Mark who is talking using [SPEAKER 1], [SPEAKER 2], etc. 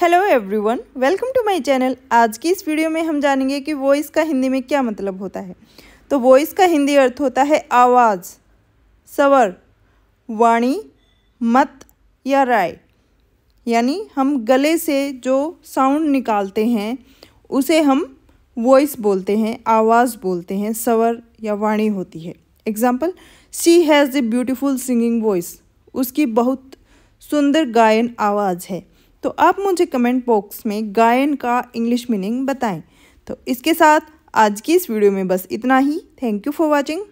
[SPEAKER 1] hello everyone welcome to my channel आज की इस वीडियो में हम जानेंगे कि वॉइस का हिंदी में क्या मतलब होता है तो वॉइस का हिंदी अर्थ होता है आवाज़ सवर वाणी मत या राय यानी हम गले से जो साउंड निकालते हैं उसे हम वॉइस बोलते हैं आवाज़ बोलते हैं सवर या वाणी होती है example she has a beautiful singing voice उसकी बहुत सुंदर गायन आवाज़ है तो आप मुझे कमेंट बॉक्स में गायन का इंग्लिश मीनिंग बताएं तो इसके साथ आज की इस वीडियो में बस इतना ही थैंक यू फॉर वॉचिंग